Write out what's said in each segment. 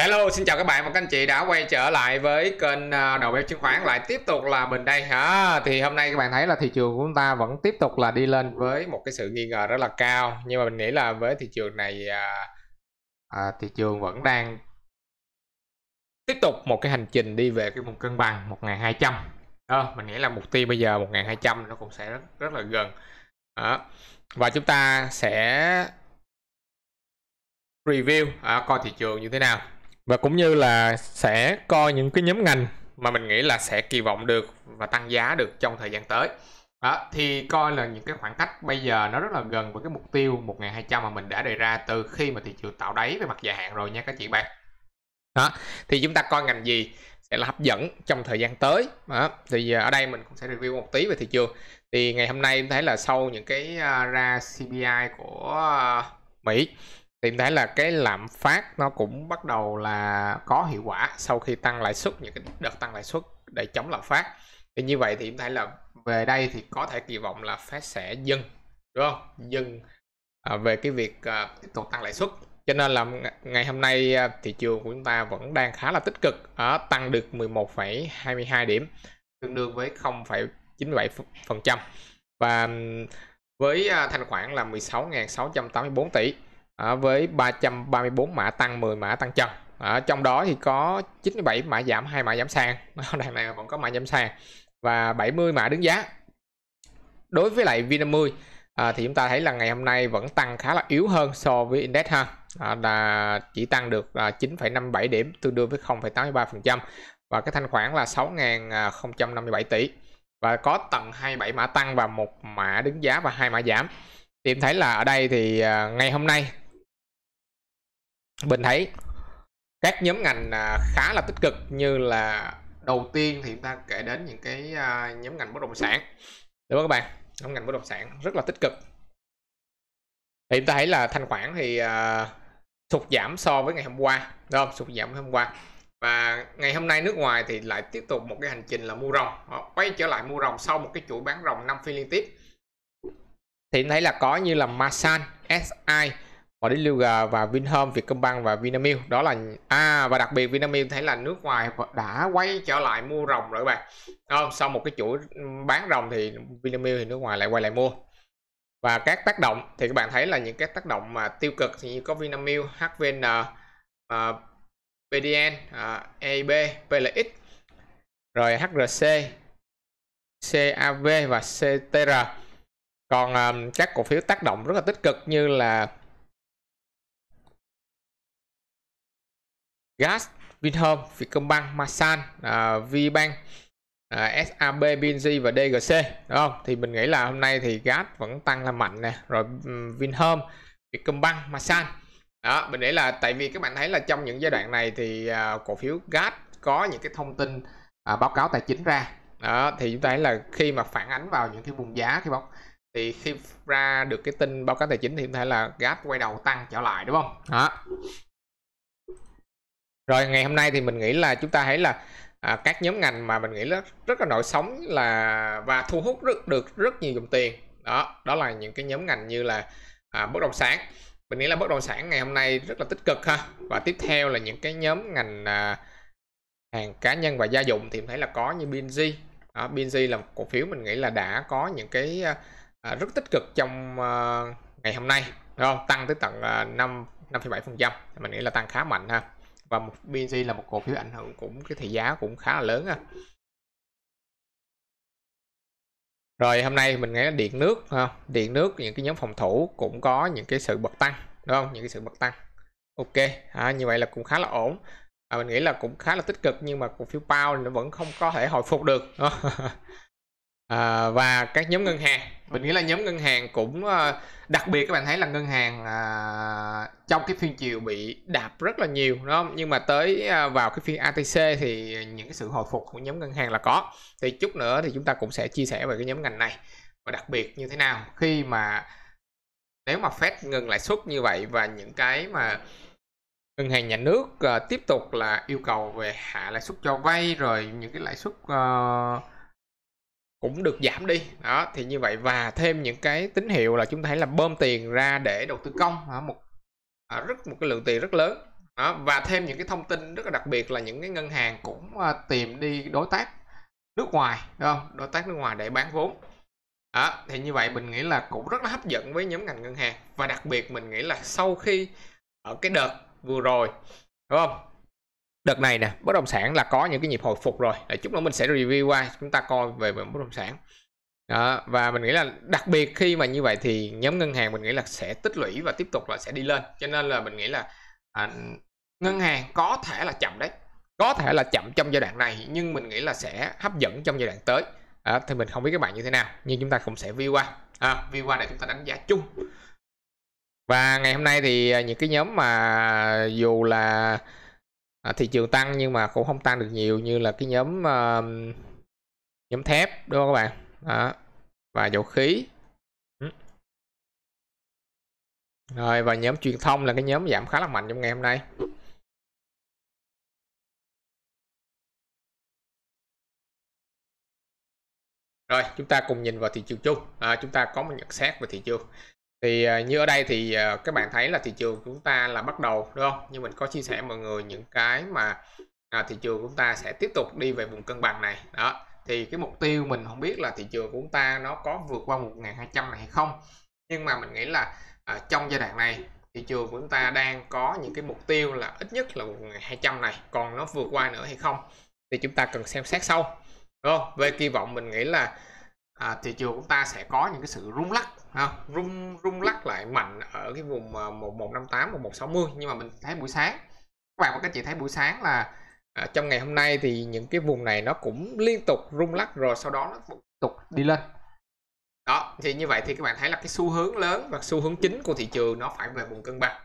Hello, xin chào các bạn và các anh chị đã quay trở lại với kênh à, đầu bếp chứng khoán lại tiếp tục là mình đây hả? À, thì hôm nay các bạn thấy là thị trường của chúng ta vẫn tiếp tục là đi lên với một cái sự nghi ngờ rất là cao nhưng mà mình nghĩ là với thị trường này à, à, thị trường vẫn đang tiếp tục một cái hành trình đi về cái vùng cân bằng 1.200. À, mình nghĩ là mục tiêu bây giờ 1.200 nó cũng sẽ rất rất là gần. À, và chúng ta sẽ review à, coi thị trường như thế nào và cũng như là sẽ coi những cái nhóm ngành mà mình nghĩ là sẽ kỳ vọng được và tăng giá được trong thời gian tới đó, thì coi là những cái khoảng cách bây giờ nó rất là gần với cái mục tiêu 1.200 mà mình đã đề ra từ khi mà thị trường tạo đáy về mặt dài hạn rồi nha các chị bạn đó thì chúng ta coi ngành gì sẽ là hấp dẫn trong thời gian tới đó, thì ở đây mình cũng sẽ review một tí về thị trường thì ngày hôm nay em thấy là sau những cái à, ra CPI của à, Mỹ thì mình thấy là cái lạm phát nó cũng bắt đầu là có hiệu quả sau khi tăng lãi suất những cái đợt tăng lãi suất để chống lạm phát thì như vậy thì em thấy là về đây thì có thể kỳ vọng là Fed sẽ dừng đúng không dừng à, về cái việc à, tiếp tục tăng lãi suất cho nên là ngày hôm nay à, thị trường của chúng ta vẫn đang khá là tích cực ở tăng được 11,22 điểm tương đương với 0,97% và với à, thanh khoản là 16.684 tỷ à, với 334 mã tăng 10 mã tăng trần à, ờ, trong đó thì có 97 mã giảm hai mã giảm sàn đàn này vẫn có mã giảm sàn và 70 mã đứng giá đối với lại VN10 à, ờ, thì chúng ta thấy là ngày hôm nay vẫn tăng khá là yếu hơn so với index ha à, là chỉ tăng được à, 9,57 điểm tương đương với 0,83% và cái thanh khoản là 6.057 tỷ và có tận 27 mã tăng và một mã đứng giá và hai mã giảm tìm thấy là ở đây thì ngày hôm nay Bình thấy các nhóm ngành à, khá là tích cực như là đầu tiên thì chúng ta kể đến những cái à, nhóm ngành bất động sản đúng không các bạn nhóm ngành bất động sản rất là tích cực thì ta thấy là thanh khoản thì uh, sụt giảm so với ngày hôm qua đúng không sụt giảm hôm qua và ngày hôm nay nước ngoài thì lại tiếp tục một cái hành trình là mua rồng quay trở lại mua rồng sau một cái chuỗi bán rồng năm phiên liên tiếp thì thấy là có như là Masan, SI Ngoài đến Luga và Vinhome, Vietcombank và Vinamilk đó là à và đặc biệt Vinamilk thấy là nước ngoài đã quay trở lại mua rồng rồi các bạn. sau một cái chuỗi ừ, bán rồng thì Vinamilk thì nước ngoài lại quay lại mua. Và các tác động thì các bạn thấy là những các tác động mà tiêu cực thì như có Vinamilk, HVN, uh, ờ, ờ, PDN, uh, ờ, PLX, rồi HRC, CAV và CTR. Còn um, các cổ phiếu tác động rất là tích cực như là gas vinhome vietcombank masan uh, à, vbank uh, à, SAB, BNG và DGC đúng không? Thì mình nghĩ là hôm nay thì gas vẫn tăng là mạnh nè, rồi um, Vinhome, Vietcombank, Masan. Đó, mình nghĩ là tại vì các bạn thấy là trong những giai đoạn này thì uh, cổ phiếu gas có những cái thông tin uh, báo cáo tài chính ra. Đó, thì chúng ta thấy là khi mà phản ánh vào những cái vùng giá khi bóng thì khi ra được cái tin báo cáo tài chính thì chúng ta thấy là gas quay đầu tăng trở lại đúng không? Đó rồi ngày hôm nay thì mình nghĩ là chúng ta hãy là à, các nhóm ngành mà mình nghĩ là rất là nổi sóng là và thu hút rất được rất nhiều dòng tiền đó đó là những cái nhóm ngành như là à, bất động sản mình nghĩ là bất động sản ngày hôm nay rất là tích cực ha và tiếp theo là những cái nhóm ngành à, hàng cá nhân và gia dụng thì mình thấy là có như BNG à, BNG là một cổ phiếu mình nghĩ là đã có những cái à, à, rất tích cực trong à, ngày hôm nay đúng không tăng tới tận à, 5 5,7 phần trăm mình nghĩ là tăng khá mạnh ha và một BNC là một cổ phiếu ảnh hưởng cũng cái thị giá cũng khá là lớn à. rồi hôm nay mình nghe điện nước điện nước những cái nhóm phòng thủ cũng có những cái sự bật tăng đúng không những cái sự bật tăng ok à, như vậy là cũng khá là ổn à, mình nghĩ là cũng khá là tích cực nhưng mà cổ phiếu bao nó vẫn không có thể hồi phục được à, và các nhóm ngân hàng mình nghĩ là nhóm ngân hàng cũng ờ, đặc biệt các bạn thấy là ngân hàng à, trong cái phiên chiều bị đạp rất là nhiều đúng không nhưng mà tới à, vào cái phiên ATC thì những cái sự hồi phục của nhóm ngân hàng là có thì chút nữa thì chúng ta cũng sẽ chia sẻ về cái nhóm ngành này và đặc biệt như thế nào khi mà nếu mà Fed ngừng lãi suất như vậy và những cái mà ngân hàng nhà nước uh, tiếp tục là yêu cầu về hạ lãi suất cho vay rồi những cái lãi suất uh, cũng được giảm đi đó thì như vậy và thêm những cái tín hiệu là chúng ta thấy là bơm tiền ra để đầu tư công đó, một à, rất một cái lượng tiền rất lớn đó, và thêm những cái thông tin rất là đặc biệt là những cái ngân hàng cũng à, tìm đi đối tác nước ngoài đúng không đối tác nước ngoài để bán vốn đó, thì như vậy mình nghĩ là cũng rất là hấp dẫn với nhóm ngành ngân hàng và đặc biệt mình nghĩ là sau khi ở cái đợt vừa rồi đúng không đợt này nè bất động sản là có những cái nhịp hồi phục rồi là chút nữa mình sẽ review qua chúng ta coi về, về bất động sản đó, và mình nghĩ là đặc biệt khi mà như vậy thì nhóm ngân hàng mình nghĩ là sẽ tích lũy và tiếp tục là sẽ đi lên cho nên là mình nghĩ là à, ngân hàng có thể là chậm đấy có thể là chậm trong giai đoạn này nhưng mình nghĩ là sẽ hấp dẫn trong giai đoạn tới à, thì mình không biết các bạn như thế nào nhưng chúng ta cũng sẽ view qua à, view qua để chúng ta đánh giá chung và ngày hôm nay thì à, những cái nhóm mà dù là à, thị trường tăng nhưng mà cũng không tăng được nhiều như là cái nhóm uh, nhóm thép đúng không các bạn đó. và dầu khí ừ. rồi và nhóm truyền thông là cái nhóm giảm khá là mạnh trong ngày hôm nay rồi chúng ta cùng nhìn vào thị trường chung à, chúng ta có một nhận xét về thị trường thì à, như ở đây thì à, các bạn thấy là thị trường của chúng ta là bắt đầu đúng không nhưng mình có chia sẻ mọi người những cái mà à, thị trường của chúng ta sẽ tiếp tục đi về vùng cân bằng này đó thì cái mục tiêu mình không biết là thị trường của chúng ta nó có vượt qua 1.200 này hay không nhưng mà mình nghĩ là à, trong giai đoạn này thị trường của chúng ta đang có những cái mục tiêu là ít nhất là 1.200 này còn nó vượt qua nữa hay không thì chúng ta cần xem xét sau đúng không về kỳ vọng mình nghĩ là à, thị trường chúng ta sẽ có những cái sự rung lắc ha, rung rung lắc lại mạnh ở cái vùng 1158 à, 1160 nhưng mà mình thấy buổi sáng các bạn và các chị thấy buổi sáng là à, trong ngày hôm nay thì những cái vùng này nó cũng liên tục rung lắc rồi sau đó nó tiếp tục đi lên đó thì như vậy thì các bạn thấy là cái xu hướng lớn và xu hướng chính của thị trường nó phải về vùng cân bằng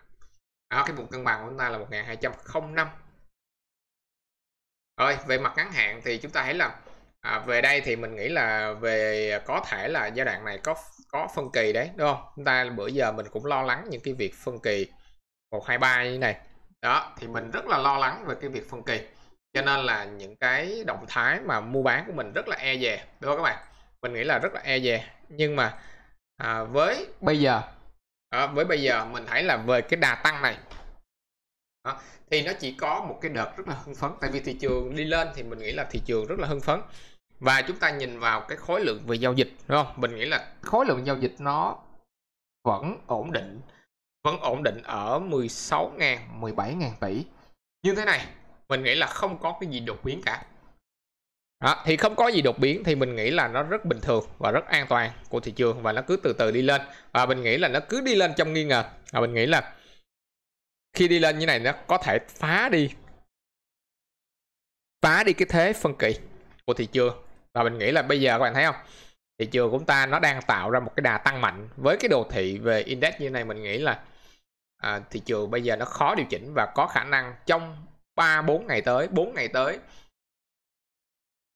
đó cái vùng cân bằng của chúng ta là 1205 rồi về mặt ngắn hạn thì chúng ta thấy là à, về đây thì mình nghĩ là về có thể là giai đoạn này có có phân kỳ đấy đúng không chúng ta bữa giờ mình cũng lo lắng những cái việc phân kỳ một hai ba như này đó thì mình rất là lo lắng về cái việc phân kỳ cho nên là những cái động thái mà mua bán của mình rất là e dè đúng không các bạn mình nghĩ là rất là e dè nhưng mà à, với bây giờ à, với bây giờ mình thấy là về cái đà tăng này đó, thì nó chỉ có một cái đợt rất là hưng phấn tại vì thị trường đi lên thì mình nghĩ là thị trường rất là hưng phấn và chúng ta nhìn vào cái khối lượng về giao dịch đúng không mình nghĩ là khối lượng giao dịch nó vẫn ổn định vẫn ổn định ở 16.000 17.000 tỷ như thế này mình nghĩ là không có cái gì đột biến cả đó, thì không có gì đột biến thì mình nghĩ là nó rất bình thường và rất an toàn của thị trường và nó cứ từ từ đi lên và mình nghĩ là nó cứ đi lên trong nghi ngờ và mình nghĩ là khi đi lên như này nó có thể phá đi phá đi cái thế phân kỳ của thị trường và mình nghĩ là bây giờ các bạn thấy không thị trường của ta nó đang tạo ra một cái đà tăng mạnh với cái đồ thị về index như này mình nghĩ là à, thị trường bây giờ nó khó điều chỉnh và có khả năng trong 3 bốn ngày tới 4 ngày tới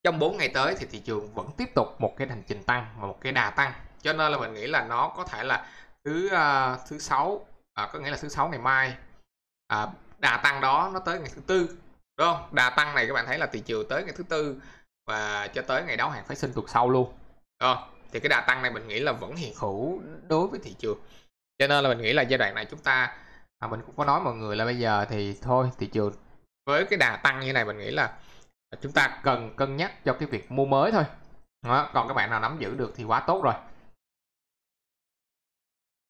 trong 4 ngày tới thì thị trường vẫn tiếp tục một cái hành trình tăng và một cái đà tăng cho nên là mình nghĩ là nó có thể là thứ uh, thứ sáu à, có nghĩa là thứ sáu ngày mai à, đà tăng đó nó tới ngày thứ tư đúng không đà tăng này các bạn thấy là thị trường tới ngày thứ tư và cho tới ngày đáo hàng phái sinh tuột sau luôn à, thì cái đà tăng này mình nghĩ là vẫn hiện hữu đối với thị trường cho nên là mình nghĩ là giai đoạn này chúng ta à, mình cũng có nói mọi người là bây giờ thì thôi thị trường với cái đà tăng như này mình nghĩ là chúng ta cần cân nhắc cho cái việc mua mới thôi đó. còn các bạn nào nắm giữ được thì quá tốt rồi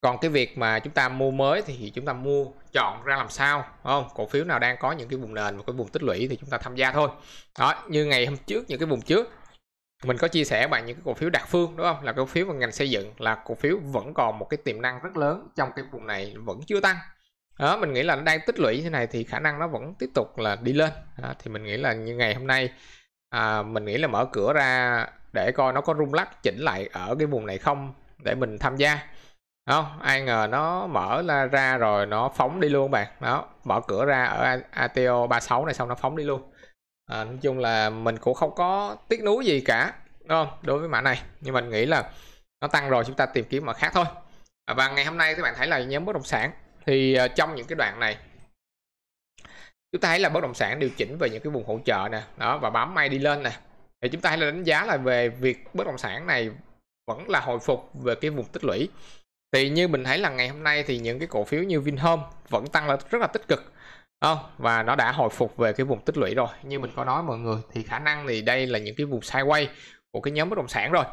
còn cái việc mà chúng ta mua mới thì chúng ta mua chọn ra làm sao không cổ phiếu nào đang có những cái vùng nền và cái vùng tích lũy thì chúng ta tham gia thôi đó như ngày hôm trước những cái vùng trước mình có chia sẻ bạn những cái cổ phiếu đặc phương đúng không là cổ phiếu về ngành xây dựng là cổ phiếu vẫn còn một cái tiềm năng rất lớn trong cái vùng này vẫn chưa tăng đó mình nghĩ là nó đang tích lũy như thế này thì khả năng nó vẫn tiếp tục là đi lên đó, thì mình nghĩ là như ngày hôm nay à, mình nghĩ là mở cửa ra để coi nó có rung lắc chỉnh lại ở cái vùng này không để mình tham gia không ai ngờ nó mở ra rồi nó phóng đi luôn bạn đó mở cửa ra ở ATO 36 này xong nó phóng đi luôn à, nói chung là mình cũng không có tiếc nuối gì cả đúng không đối với mã này nhưng mình nghĩ là nó tăng rồi chúng ta tìm kiếm mã khác thôi à, và ngày hôm nay các bạn thấy là nhóm bất động sản thì uh, trong những cái đoạn này chúng ta thấy là bất động sản điều chỉnh về những cái vùng hỗ trợ nè đó và bám may đi lên nè thì chúng ta hãy là đánh giá là về việc bất động sản này vẫn là hồi phục về cái vùng tích lũy thì như mình thấy là ngày hôm nay thì những cái cổ phiếu như Vinhome vẫn tăng là rất là tích cực không và nó đã hồi phục về cái vùng tích lũy rồi như mình có nói mọi người thì khả năng thì đây là những cái vùng sideways của cái nhóm bất động sản rồi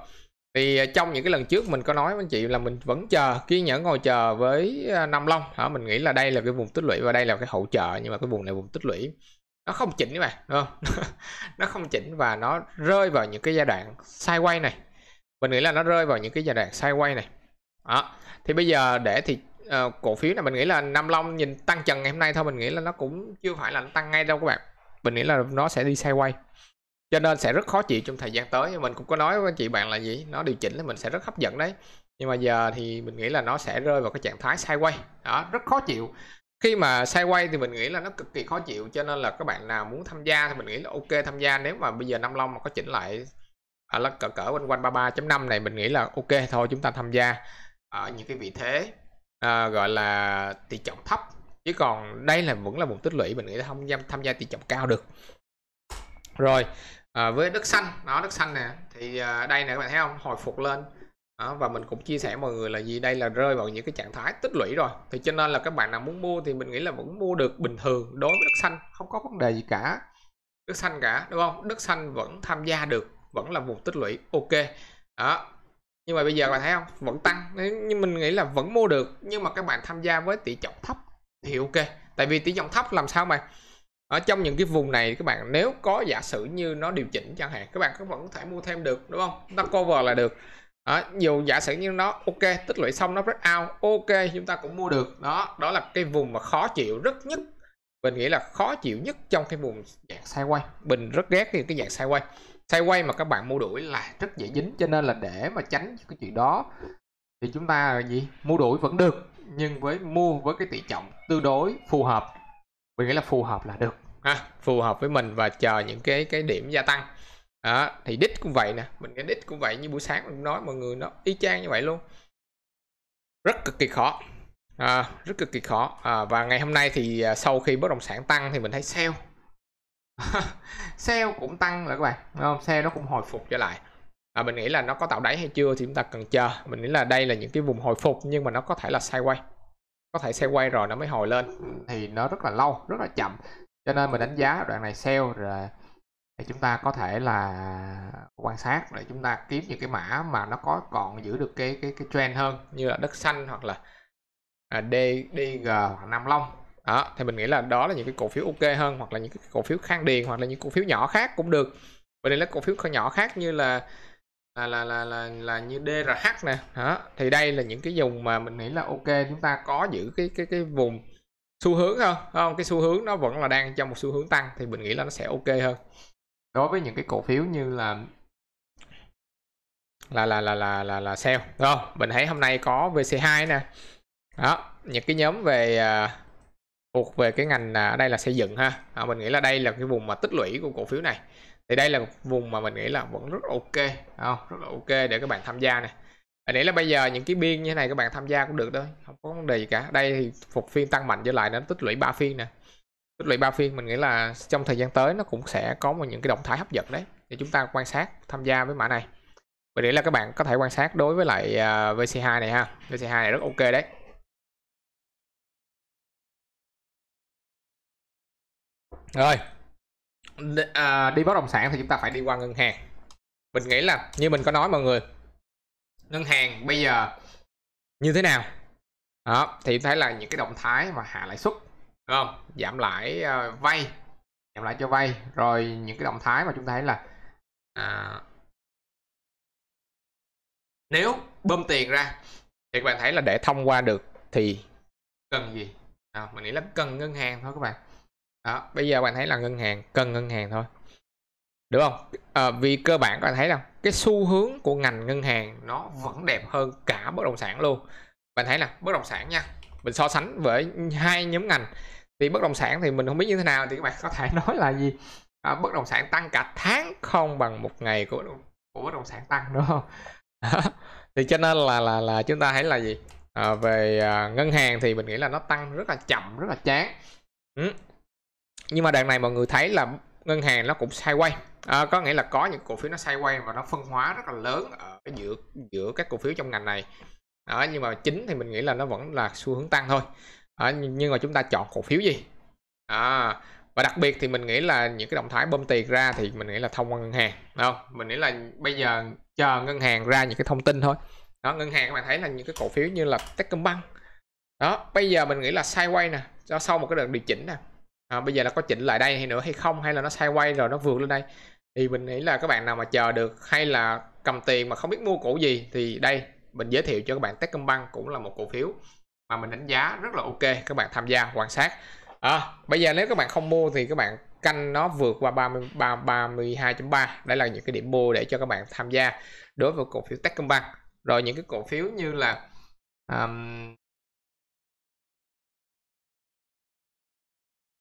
thì ờ, trong những cái lần trước mình có nói với anh chị là mình vẫn chờ kiên nhẫn ngồi chờ với ờ, Nam Long hả mình nghĩ là đây là cái vùng tích lũy và đây là cái hậu trợ nhưng mà cái vùng này vùng tích lũy nó không chỉnh các bạn đúng không nó không chỉnh và nó rơi vào những cái giai đoạn sideways này mình nghĩ là nó rơi vào những cái giai đoạn sideways này đó. thì bây giờ để thì uh, cổ phiếu này mình nghĩ là Nam Long nhìn tăng trần ngày hôm nay thôi mình nghĩ là nó cũng chưa phải là tăng ngay đâu các bạn mình nghĩ là nó sẽ đi sideways cho nên sẽ rất khó chịu trong thời gian tới mình cũng có nói với anh chị bạn là gì nó điều chỉnh thì mình sẽ rất hấp dẫn đấy nhưng mà giờ thì mình nghĩ là nó sẽ rơi vào cái trạng thái sideways đó rất khó chịu khi mà sideways thì mình nghĩ là nó cực kỳ khó chịu cho nên là các bạn nào muốn tham gia thì mình nghĩ là ok tham gia nếu mà bây giờ Nam Long mà có chỉnh lại à, là cỡ cỡ quanh quanh 33.5 này mình nghĩ là ok thôi chúng ta tham gia ở những cái vị thế à, gọi là tỷ trọng thấp chứ còn đây là vẫn là một tích lũy mình nghĩ là không tham gia tỷ trọng cao được rồi à, với đất xanh đó đất xanh nè thì à, đây nè các bạn thấy không hồi phục lên đó, và mình cũng chia sẻ mọi người là gì đây là rơi vào những cái trạng thái tích lũy rồi thì cho nên là các bạn nào muốn mua thì mình nghĩ là vẫn mua được bình thường đối với đất xanh không có vấn đề gì cả đất xanh cả đúng không đất xanh vẫn tham gia được vẫn là vùng tích lũy ok đó nhưng mà bây giờ bạn thấy không vẫn tăng nhưng mình nghĩ là vẫn mua được nhưng mà các bạn tham gia với tỷ trọng thấp thì ok tại vì tỷ trọng thấp làm sao mà ở trong những cái vùng này các bạn nếu có giả sử như nó điều chỉnh chẳng hạn các bạn cũng vẫn có thể mua thêm được đúng không nó cover là được đó, dù giả sử như nó ok tích lũy xong nó break out ok chúng ta cũng mua được đó đó là cái vùng mà khó chịu rất nhất mình nghĩ là khó chịu nhất trong cái vùng dạng sideways mình rất ghét cái dạng sideways say quay mà các bạn mua đuổi là rất dễ dính cho nên là để mà tránh cái chuyện đó thì chúng ta gì mua đuổi vẫn được nhưng với mua với cái tỷ trọng tương đối phù hợp vì nghĩa là phù hợp là được ha phù hợp với mình và chờ những cái cái điểm gia tăng đó, thì đích cũng vậy nè mình cái đích cũng vậy như buổi sáng mình nói mọi người nó y chang như vậy luôn rất cực kỳ khó à, rất cực kỳ khó à, và ngày hôm nay thì à, sau khi bất động sản tăng thì mình thấy sale sale cũng tăng rồi các bạn đúng không sale nó cũng hồi phục trở lại à, mình nghĩ là nó có tạo đáy hay chưa thì chúng ta cần chờ mình nghĩ là đây là những cái vùng hồi phục nhưng mà nó có thể là sideways có thể xe quay rồi nó mới hồi lên thì nó rất là lâu rất là chậm cho nên mình đánh giá đoạn này sell rồi để chúng ta có thể là quan sát để chúng ta kiếm những cái mã mà nó có còn giữ được cái cái cái trend hơn như là đất xanh hoặc là à, DDG hoặc là Nam Long đó thì mình nghĩ là đó là những cái cổ phiếu ok hơn hoặc là những cái cổ phiếu khang điền hoặc là những cổ phiếu nhỏ khác cũng được vậy đây là cổ phiếu nhỏ khác như là là là là là, là như DRH nè đó thì đây là những cái vùng mà mình nghĩ là ok chúng ta có giữ cái cái cái vùng xu hướng không không cái xu hướng nó vẫn là đang trong một xu hướng tăng thì mình nghĩ là nó sẽ ok hơn đối với những cái cổ phiếu như là là là là là là là sale đúng không mình thấy hôm nay có VC2 nè đó những cái nhóm về uh, thuộc về cái ngành ở đây là xây dựng ha à, mình nghĩ là đây là cái vùng mà tích lũy của cổ phiếu này thì đây là vùng mà mình nghĩ là vẫn rất ok không? rất là ok để các bạn tham gia này để nghĩ là bây giờ những cái biên như thế này các bạn tham gia cũng được thôi không có vấn đề gì cả đây thì phục phiên tăng mạnh trở lại nó tích lũy 3 phiên nè tích lũy 3 phiên mình nghĩ là trong thời gian tới nó cũng sẽ có một những cái động thái hấp dẫn đấy thì chúng ta quan sát tham gia với mã này mình nghĩ là các bạn có thể quan sát đối với lại à, VC2 này ha VC2 này rất ok đấy rồi à, đi bất động sản thì chúng ta phải đi qua ngân hàng mình nghĩ là như mình có nói mọi người ngân hàng bây giờ như thế nào đó thì thấy là những cái động thái mà hạ lãi suất không giảm lãi uh, vay giảm lãi cho vay rồi những cái động thái mà chúng ta thấy là à, nếu bơm tiền ra thì các bạn thấy là để thông qua được thì cần gì à, mình nghĩ là cần ngân hàng thôi các bạn đó bây giờ bạn thấy là ngân hàng cần ngân hàng thôi đúng không à, vì cơ bản bạn thấy không cái xu hướng của ngành ngân hàng nó vẫn đẹp hơn cả bất động sản luôn bạn thấy là bất động sản nha mình so sánh với hai nhóm ngành thì bất động sản thì mình không biết như thế nào thì các bạn có thể nói là gì à, bất động sản tăng cả tháng không bằng một ngày của của bất động sản tăng đúng không thì cho nên là là là chúng ta thấy là gì à, về à, ngân hàng thì mình nghĩ là nó tăng rất là chậm rất là chán ừ nhưng mà đoạn này mọi người thấy là ngân hàng nó cũng sideways à, có nghĩa là có những cổ phiếu nó quay và nó phân hóa rất là lớn ở giữa giữa các cổ phiếu trong ngành này à, nhưng mà chính thì mình nghĩ là nó vẫn là xu hướng tăng thôi à, nhưng mà chúng ta chọn cổ phiếu gì à, và đặc biệt thì mình nghĩ là những cái động thái bơm tiền ra thì mình nghĩ là thông qua ngân hàng không mình nghĩ là bây giờ chờ ngân hàng ra những cái thông tin thôi đó ngân hàng các bạn thấy là những cái cổ phiếu như là Techcombank đó bây giờ mình nghĩ là sideways nè do sau một cái đợt điều chỉnh nè à, bây giờ là có chỉnh lại đây hay nữa hay không hay là nó sai quay rồi nó vượt lên đây thì mình nghĩ là các bạn nào mà chờ được hay là cầm tiền mà không biết mua cổ gì thì đây mình giới thiệu cho các bạn Techcombank cũng là một cổ phiếu mà mình đánh giá rất là ok các bạn tham gia quan sát à, bây giờ nếu các bạn không mua thì các bạn canh nó vượt qua 30 32.3 đây là những cái điểm mua để cho các bạn tham gia đối với cổ phiếu Techcombank rồi những cái cổ phiếu như là um,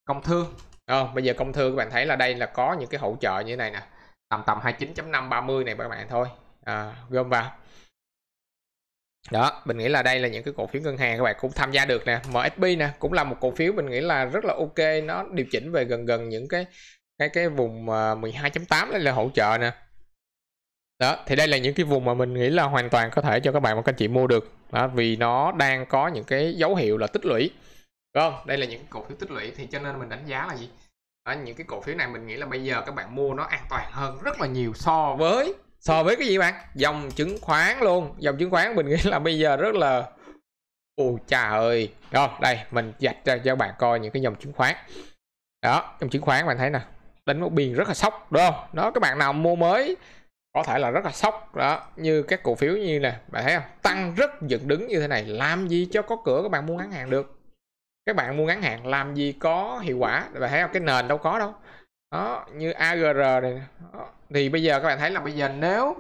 công thương ờ, bây giờ công thương các bạn thấy là đây là có những cái hỗ trợ như thế này nè tầm tầm 29.5 30 này các bạn thôi à, gom vào đó mình nghĩ là đây là những cái cổ phiếu ngân hàng các bạn cũng tham gia được nè MSB nè cũng là một cổ phiếu mình nghĩ là rất là ok nó điều chỉnh về gần gần những cái cái cái vùng 12.8 à, đây là hỗ trợ nè đó thì đây là những cái vùng mà mình nghĩ là hoàn toàn có thể cho các bạn và các anh chị mua được đó, vì nó đang có những cái dấu hiệu là tích lũy không đây là những cổ phiếu tích lũy thì cho nên mình đánh giá là gì ở những cái cổ phiếu này mình nghĩ là bây giờ các bạn mua nó an toàn hơn rất là nhiều so với so với cái gì bạn dòng chứng khoán luôn dòng chứng khoán mình nghĩ là bây giờ rất là ù chà ơi không đây mình dạch ra cho bạn coi những cái dòng chứng khoán đó dòng chứng khoán bạn thấy nè đánh một biên rất là sốc đúng không đó các bạn nào mua mới có thể là rất là sốc đó như các cổ phiếu như nè bạn thấy không tăng rất dựng đứng như thế này làm gì cho có cửa các bạn mua ngắn hàng được các bạn mua ngắn hạn làm gì có hiệu quả và thấy không cái nền đâu có đâu đó như AGR này đó. thì bây giờ các bạn thấy là bây giờ nếu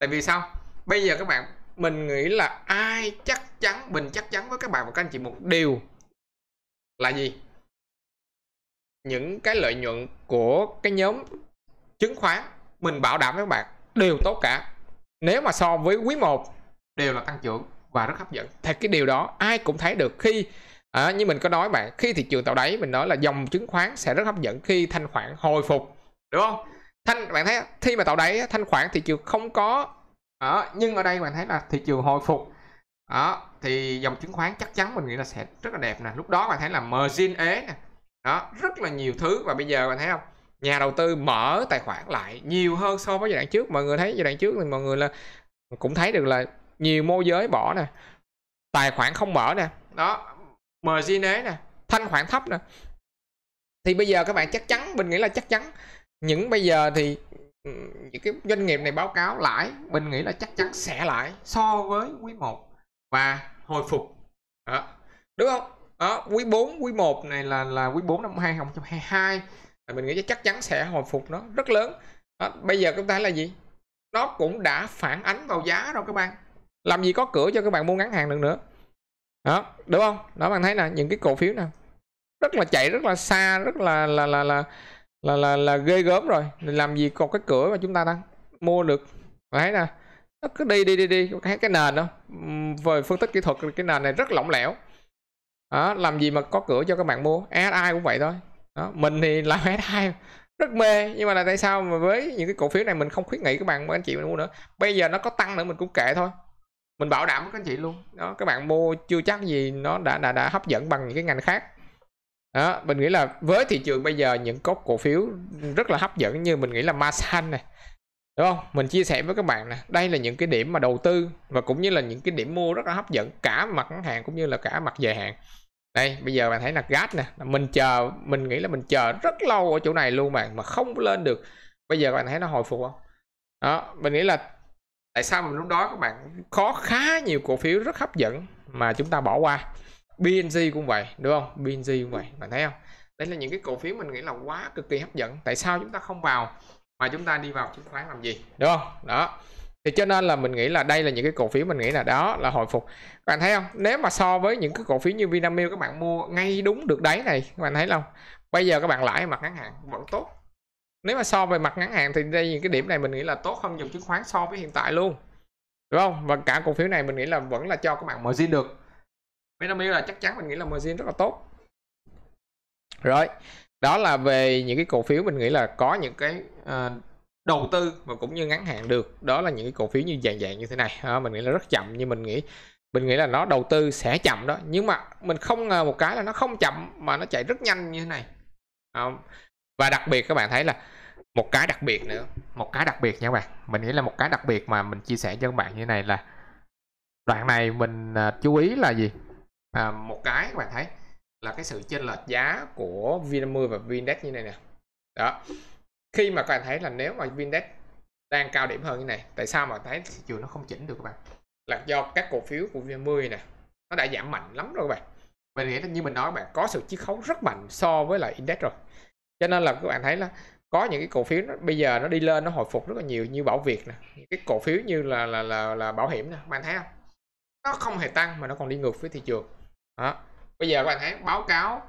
tại vì sao bây giờ các bạn mình nghĩ là ai chắc chắn mình chắc chắn với các bạn và các anh chị một điều là gì những cái lợi nhuận của cái nhóm chứng khoán mình bảo đảm với các bạn đều tốt cả nếu mà so với quý 1 đều là tăng trưởng và rất hấp dẫn thì cái điều đó ai cũng thấy được khi à, như mình có nói bạn khi thị trường tạo đáy mình nói là dòng chứng khoán sẽ rất hấp dẫn khi thanh khoản hồi phục đúng không thanh bạn thấy khi mà tạo đáy thanh khoản thị trường không có à, nhưng ở đây bạn thấy là thị trường hồi phục à, thì dòng chứng khoán chắc chắn mình nghĩ là sẽ rất là đẹp nè lúc đó bạn thấy là margin ế nè đó rất là nhiều thứ và bây giờ bạn thấy không nhà đầu tư mở tài khoản lại nhiều hơn so với giai đoạn trước mọi người thấy giai đoạn trước thì mọi người là cũng thấy được là nhiều môi giới bỏ nè tài khoản không mở nè đó MJD e nè thanh khoản thấp nè thì bây giờ các bạn chắc chắn mình nghĩ là chắc chắn những bây giờ thì những cái doanh nghiệp này báo cáo lãi mình nghĩ là chắc chắn sẽ lãi so với quý 1 và hồi phục đó. đúng không đó, quý 4 quý 1 này là là quý 4 năm 2022 mình nghĩ chắc chắn sẽ hồi phục nó rất lớn đó. bây giờ chúng ta là gì nó cũng đã phản ánh vào giá rồi các bạn làm gì có cửa cho các bạn mua ngắn hàng được nữa đó đúng không đó bạn thấy nè những cái cổ phiếu nào rất là chạy rất là xa rất là là là là là là, là ghê gớm rồi làm gì còn cái cửa mà chúng ta đang mua được bạn thấy nè nó cứ đi đi đi đi cái cái nền đó về phân tích kỹ thuật cái nền này rất lỏng lẻo đó, làm gì mà có cửa cho các bạn mua ai cũng vậy thôi đó, mình thì làm ai rất mê nhưng mà là tại sao mà với những cái cổ phiếu này mình không khuyến nghị các bạn mà anh chị mình mua nữa bây giờ nó có tăng nữa mình cũng kệ thôi mình bảo đảm với các anh chị luôn đó các bạn mua chưa chắc gì nó đã đã đã hấp dẫn bằng những cái ngành khác đó mình nghĩ là với thị trường bây giờ những cốc cổ phiếu rất là hấp dẫn như mình nghĩ là Masan này đúng không mình chia sẻ với các bạn nè đây là những cái điểm mà đầu tư và cũng như là những cái điểm mua rất là hấp dẫn cả mặt ngắn hạn cũng như là cả mặt dài hạn đây bây giờ bạn thấy là gas nè mình chờ mình nghĩ là mình chờ rất lâu ở chỗ này luôn bạn mà không lên được bây giờ bạn thấy nó hồi phục không đó mình nghĩ là tại sao mà lúc đó các bạn có khá nhiều cổ phiếu rất hấp dẫn mà chúng ta bỏ qua BNG cũng vậy đúng không BNG cũng vậy bạn thấy không đây là những cái cổ phiếu mình nghĩ là quá cực kỳ hấp dẫn tại sao chúng ta không vào mà chúng ta đi vào chứng khoán làm gì đúng không đó thì cho nên là mình nghĩ là đây là những cái cổ phiếu mình nghĩ là đó là hồi phục các bạn thấy không nếu mà so với những cái cổ phiếu như Vinamilk các bạn mua ngay đúng được đáy này các bạn thấy không bây giờ các bạn lãi mặt ngắn hạn vẫn tốt nếu mà so về mặt ngắn hạn thì đây những cái điểm này mình nghĩ là tốt hơn dòng chứng khoán so với hiện tại luôn đúng không và cả cổ phiếu này mình nghĩ là vẫn là cho các bạn margin được Vinamilk là chắc chắn mình nghĩ là margin rất là tốt rồi đó là về những cái cổ phiếu mình nghĩ là có những cái uh, đầu tư và cũng như ngắn hạn được đó là những cái cổ phiếu như dạng dạng như thế này à, mình nghĩ là rất chậm nhưng mình nghĩ mình nghĩ là nó đầu tư sẽ chậm đó nhưng mà mình không ngờ một cái là nó không chậm mà nó chạy rất nhanh như thế này à, và đặc biệt các bạn thấy là một cái đặc biệt nữa một cái đặc biệt nha các bạn mình nghĩ là một cái đặc biệt mà mình chia sẻ cho các bạn như này là đoạn này mình à, chú ý là gì à, một cái các bạn thấy là cái sự chênh lệch giá của VN10 và VNDAX như này nè đó khi mà các bạn thấy là nếu mà VNDAX đang cao điểm hơn như này tại sao mà thấy thị trường nó không chỉnh được các bạn là do các cổ phiếu của VN10 nè nó đã giảm mạnh lắm rồi các bạn mình nghĩ là như mình nói các bạn có sự chiết khấu rất mạnh so với lại index rồi cho nên là các bạn thấy là có những cái cổ phiếu nó, bây giờ nó đi lên nó hồi phục rất là nhiều như bảo việt nè những cái cổ phiếu như là là là, là bảo hiểm nè bạn thấy không nó không hề tăng mà nó còn đi ngược với thị trường đó. bây giờ các bạn thấy báo cáo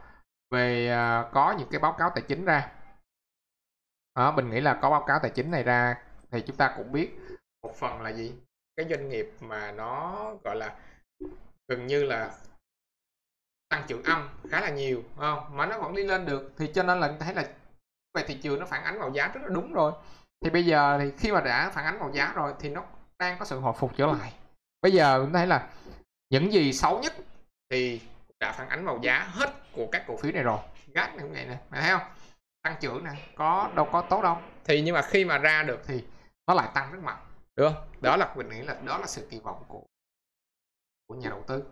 về uh, có những cái báo cáo tài chính ra đó, mình nghĩ là có báo cáo tài chính này ra thì chúng ta cũng biết một phần là gì cái doanh nghiệp mà nó gọi là gần như là tăng trưởng âm khá là nhiều không mà nó vẫn đi lên được thì cho nên là thấy là về thị trường nó phản ánh vào giá rất là đúng rồi thì bây giờ thì khi mà đã phản ánh vào giá rồi thì nó đang có sự hồi phục trở lại bây giờ mình thấy là những gì xấu nhất thì đã phản ánh vào giá hết của các cổ phiếu này rồi gắt này cũng vậy nè thấy không tăng trưởng nè có đâu có tốt đâu thì nhưng mà khi mà ra được thì nó lại tăng rất mạnh được không? đó là mình nghĩ là đó là sự kỳ vọng của của nhà đầu tư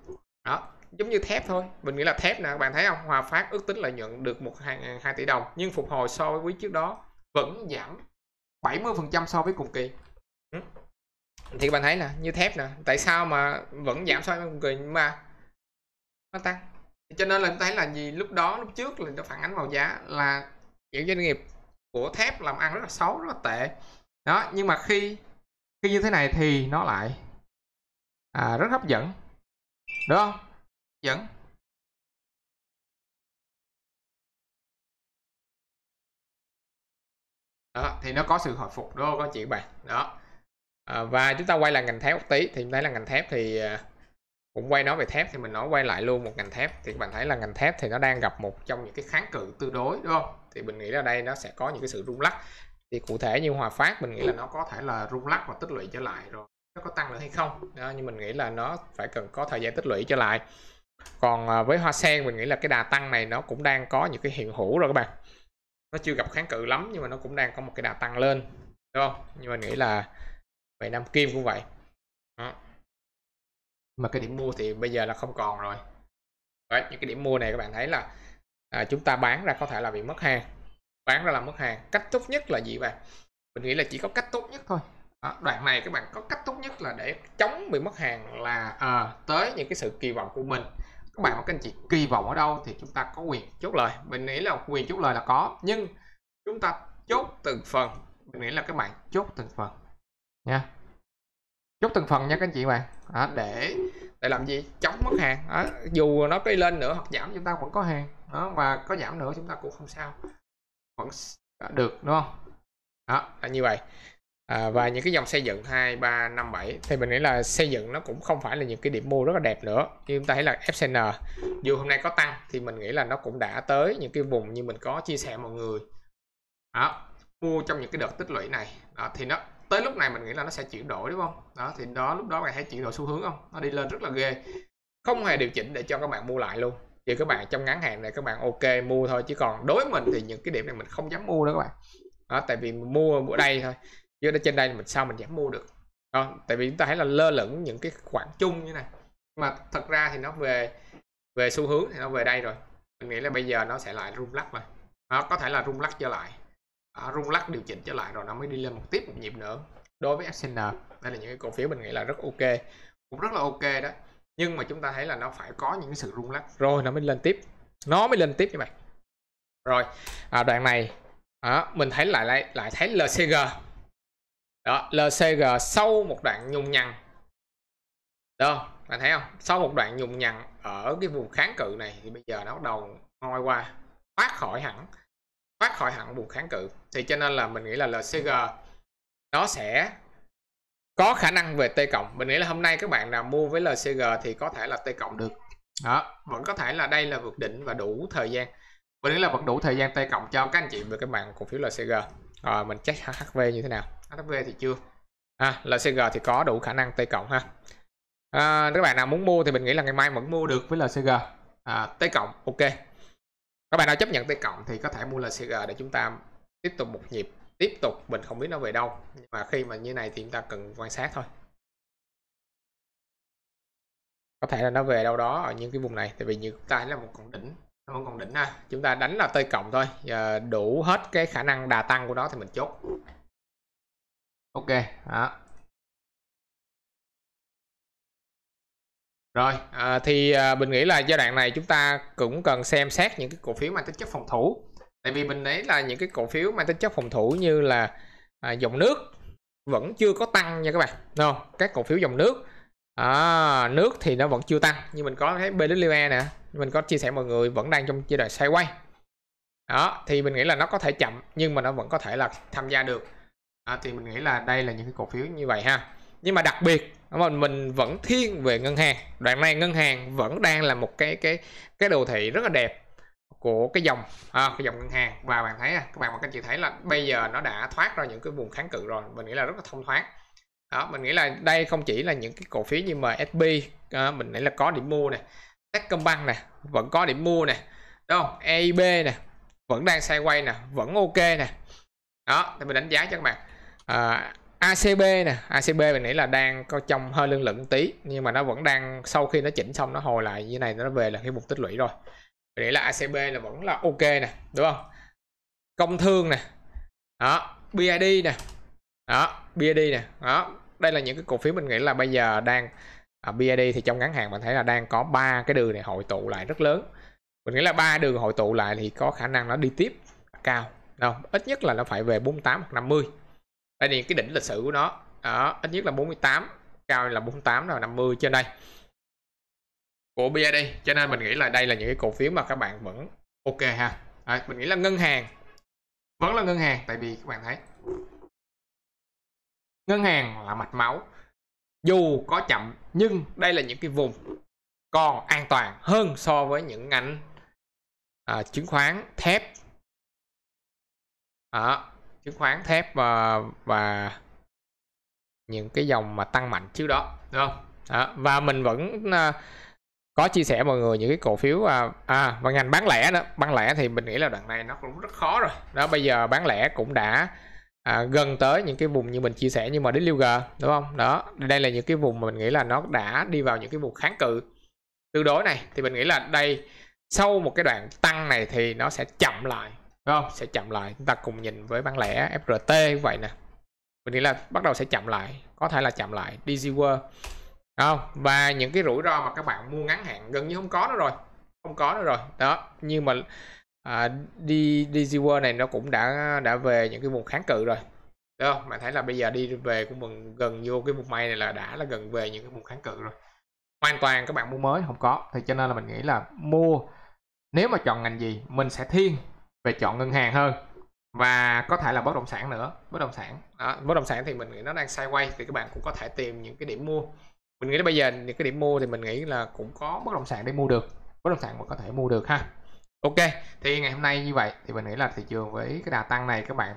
đó giống như thép thôi mình nghĩ là thép nè các bạn thấy không Hòa Phát ước tính lợi nhuận được một hàng hai tỷ đồng nhưng phục hồi so với quý trước đó vẫn giảm 70% so với cùng kỳ ừ. thì các bạn thấy nè như thép nè tại sao mà vẫn giảm so với cùng kỳ mà nó tăng cho nên là chúng thấy là gì lúc đó lúc trước là nó phản ánh vào giá là những doanh nghiệp của thép làm ăn rất là xấu rất là tệ đó nhưng mà khi khi như thế này thì nó lại à, rất hấp dẫn đúng không dẫn đó, thì nó có sự hồi phục đó có chị bạn đó à, và chúng ta quay lại ngành thép một tí thì thấy là ngành thép thì à, cũng quay nói về thép thì mình nói quay lại luôn một ngành thép thì các bạn thấy là ngành thép thì nó đang gặp một trong những cái kháng cự tương đối đúng không thì mình nghĩ là đây nó sẽ có những cái sự rung lắc thì cụ thể như hòa phát mình nghĩ là nó có thể là rung lắc và tích lũy trở lại rồi nó có tăng nữa hay không đó, nhưng mình nghĩ là nó phải cần có thời gian tích lũy trở lại còn à, với hoa sen mình nghĩ là cái đà tăng này nó cũng đang có những cái hiện hữu rồi các bạn nó chưa gặp kháng cự lắm nhưng mà nó cũng đang có một cái đà tăng lên đúng không nhưng mà nghĩ là vậy nam kim cũng vậy đó. mà cái điểm mua thì bây giờ là không còn rồi Đấy, những cái điểm mua này các bạn thấy là à, chúng ta bán ra có thể là bị mất hàng bán ra là mất hàng cách tốt nhất là gì bạn mình nghĩ là chỉ có cách tốt nhất thôi à, đoạn này các bạn có cách tốt nhất là để chống bị mất hàng là à, tới những cái sự kỳ vọng của mình các bạn và các anh chị kỳ vọng ở đâu thì chúng ta có quyền chốt lời mình nghĩ là quyền chốt lời là có nhưng chúng ta chốt từng phần mình nghĩ là các bạn chốt từng phần nha chốt từng phần nha các anh chị bạn à, để để làm gì chống mất hàng à, dù nó có lên nữa hoặc giảm chúng ta vẫn có hàng đó, và có giảm nữa chúng ta cũng không sao vẫn được đúng không đó là như vậy à, và những cái dòng xây dựng 2, 3, 5, 7 thì mình nghĩ là xây dựng nó cũng không phải là những cái điểm mua rất là đẹp nữa như chúng ta thấy là FCN dù hôm nay có tăng thì mình nghĩ là nó cũng đã tới những cái vùng như mình có chia sẻ mọi người đó, mua trong những cái đợt tích lũy này đó, thì nó tới lúc này mình nghĩ là nó sẽ chuyển đổi đúng không đó thì đó lúc đó bạn hãy chuyển đổi xu hướng không nó đi lên rất là ghê không hề điều chỉnh để cho các bạn mua lại luôn vậy các bạn trong ngắn hạn này các bạn ok mua thôi chứ còn đối với mình thì những cái điểm này mình không dám mua đó các bạn đó tại vì mua ở đây thôi do trên đây mình sao mình giảm mua được đó, tại vì chúng ta thấy là lơ lửng những cái khoảng chung như này mà thật ra thì nó về về xu hướng thì nó về đây rồi mình nghĩ là bây giờ nó sẽ lại rung lắc rồi nó có thể là rung lắc trở lại à, rung lắc điều chỉnh trở lại rồi nó mới đi lên một tiếp một nhịp nữa đối với SN đây là những cái cổ phiếu mình nghĩ là rất ok cũng rất là ok đó nhưng mà chúng ta thấy là nó phải có những sự rung lắc rồi nó mới lên tiếp nó mới lên tiếp như vậy rồi à, đoạn này à, mình thấy lại lại lại thấy LCG đó LCG sau một đoạn nhung nhằn đó bạn thấy không sau một đoạn nhung nhằn ở cái vùng kháng cự này thì bây giờ nó bắt đầu ngoi qua thoát khỏi hẳn thoát khỏi hẳn vùng kháng cự thì cho nên là mình nghĩ là LCG nó sẽ có khả năng về T cộng mình nghĩ là hôm nay các bạn nào mua với LCG thì có thể là T cộng được đó vẫn có thể là đây là vượt đỉnh và đủ thời gian mình nghĩ là vẫn đủ thời gian T cộng cho các anh chị và các bạn cổ phiếu LCG rồi mình check HHV như thế nào HV thì chưa à, LCG thì có đủ khả năng T cộng ha à, các bạn nào muốn mua thì mình nghĩ là ngày mai vẫn mua được với LCG à, T cộng ok các bạn nào chấp nhận T cộng thì có thể mua LCG để chúng ta tiếp tục một nhịp tiếp tục mình không biết nó về đâu nhưng mà khi mà như này thì chúng ta cần quan sát thôi có thể là nó về đâu đó ở những cái vùng này tại vì như chúng ta là một con đỉnh nó không còn đỉnh ha chúng ta đánh là tơi cộng thôi đủ hết cái khả năng đà tăng của nó thì mình chốt ok đó. rồi à, thì à, mình nghĩ là giai đoạn này chúng ta cũng cần xem xét những cái cổ phiếu mang tính chất phòng thủ tại vì mình thấy là những cái cổ phiếu mang tính chất phòng thủ như là à, dòng nước vẫn chưa có tăng nha các bạn đúng các cổ phiếu dòng nước à, nước thì nó vẫn chưa tăng như mình có thấy BWE nè mình có chia sẻ mọi người vẫn đang trong giai đoạn sideways đó thì mình nghĩ là nó có thể chậm nhưng mà nó vẫn có thể là tham gia được à, thì mình nghĩ là đây là những cái cổ phiếu như vậy ha nhưng mà đặc biệt mà mình vẫn thiên về ngân hàng đoạn này ngân hàng vẫn đang là một cái cái cái đồ thị rất là đẹp của cái dòng à, cái dòng ngân hàng và bạn thấy à, các bạn và các chị thấy là bây giờ nó đã thoát ra những cái vùng kháng cự rồi mình nghĩ là rất là thông thoáng đó mình nghĩ là đây không chỉ là những cái cổ phiếu như MSB à, mình nghĩ là có điểm mua này Techcombank này vẫn có điểm mua này đúng không EIB này vẫn đang xoay quay nè vẫn ok nè đó thì mình đánh giá cho các bạn à, ACB nè ACB mình nghĩ là đang có trong hơi lưng lửng tí nhưng mà nó vẫn đang sau khi nó chỉnh xong nó hồi lại như này nó về là cái mục tích lũy rồi mình là ACB là vẫn là ok nè đúng không công thương nè đó BID nè đó BID nè đó đây là những cái cổ phiếu mình nghĩ là bây giờ đang à, BID thì trong ngắn hạn mình thấy là đang có ba cái đường này hội tụ lại rất lớn mình nghĩ là ba đường hội tụ lại thì có khả năng nó đi tiếp cao đâu, ít nhất là nó phải về 48 hoặc 50 đây thì cái đỉnh lịch sử của nó đó, ít nhất là 48 cao là 48 rồi 50 trên đây của BID cho nên mình nghĩ là đây là những cái cổ phiếu mà các bạn vẫn ok ha à, mình nghĩ là ngân hàng vẫn là ngân hàng tại vì các bạn thấy ngân hàng là mạch máu dù có chậm nhưng đây là những cái vùng còn an toàn hơn so với những ngành à, chứng khoán thép à, chứng khoán thép và ờ, và những cái dòng mà tăng mạnh trước đó đúng không đó. và mình vẫn à, có chia sẻ mọi người những cái cổ phiếu à, à và ngành bán lẻ nữa bán lẻ thì mình nghĩ là đoạn này nó cũng rất khó rồi đó bây giờ bán lẻ cũng đã à, gần tới những cái vùng như mình chia sẻ nhưng mà đến lưu g đúng không đó đây là những cái vùng mà mình nghĩ là nó đã đi vào những cái vùng kháng cự tương đối này thì mình nghĩ là đây sau một cái đoạn tăng này thì nó sẽ chậm lại không sẽ chậm lại chúng ta cùng nhìn với bán lẻ FRT vậy nè mình nghĩ là bắt đầu sẽ chậm lại có thể là chậm lại DG World không và những cái rủi ro mà các bạn mua ngắn hạn gần như không có nữa rồi không có nữa rồi đó nhưng mà à, đi DG World này nó cũng đã đã về những cái vùng kháng cự rồi Đúng không? Bạn thấy là bây giờ đi về cũng gần gần vô cái vùng may này là đã là gần về những cái vùng kháng cự rồi. Hoàn toàn các bạn mua mới không có. Thì cho nên là mình nghĩ là mua nếu mà chọn ngành gì mình sẽ thiên về chọn ngân hàng hơn và có thể là bất động sản nữa bất động sản đó, bất động sản thì mình nghĩ nó đang sideways thì các bạn cũng có thể tìm những cái điểm mua mình nghĩ là bây giờ những cái điểm mua thì mình nghĩ là cũng có bất động sản để mua được bất động sản mà có thể mua được ha ok thì ngày hôm nay như vậy thì mình nghĩ là thị trường với cái đà tăng này các bạn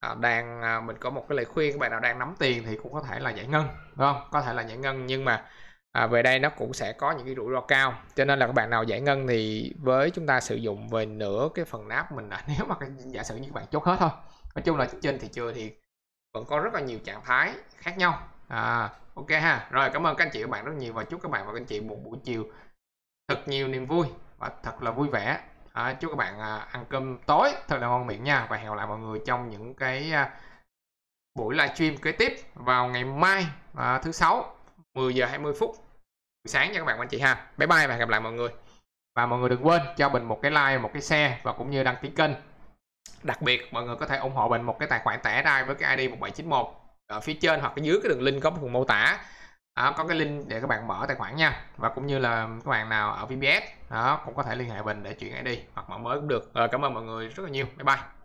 à, đang à, mình có một cái lời khuyên các bạn nào đang nắm tiền thì cũng có thể là giải ngân đúng không có thể là giải ngân nhưng mà à, về đây nó cũng sẽ có những cái rủi ro cao cho nên là các bạn nào giải ngân thì với chúng ta sử dụng về nửa cái phần nắp mình là nếu mà giả sử như các bạn chốt hết thôi nói chung là trên thị trường thì vẫn có rất là nhiều trạng thái khác nhau à, ok ha rồi cảm ơn các anh chị các bạn rất nhiều và chúc các bạn và các anh chị một buổi chiều thật nhiều niềm vui và thật là vui vẻ à, chúc các bạn à, ăn cơm tối thật là ngon miệng nha và hẹn gặp lại mọi người trong những cái à, buổi livestream kế tiếp vào ngày mai à, thứ sáu 10 giờ 20 phút sáng nha các bạn anh chị ha bye bye và gặp lại mọi người và mọi người đừng quên cho bình một cái like một cái share và cũng như đăng ký kênh đặc biệt mọi người có thể ủng hộ bình một cái tài khoản tẻ ra với cái id 1791 ở phía trên hoặc dưới cái đường link có phần mô tả đó, có cái link để các bạn mở tài khoản nha và cũng như là các bạn nào ở VBS đó cũng có thể liên hệ mình để chuyển ID hoặc mở mới cũng được rồi, cảm ơn mọi người rất là nhiều bye bye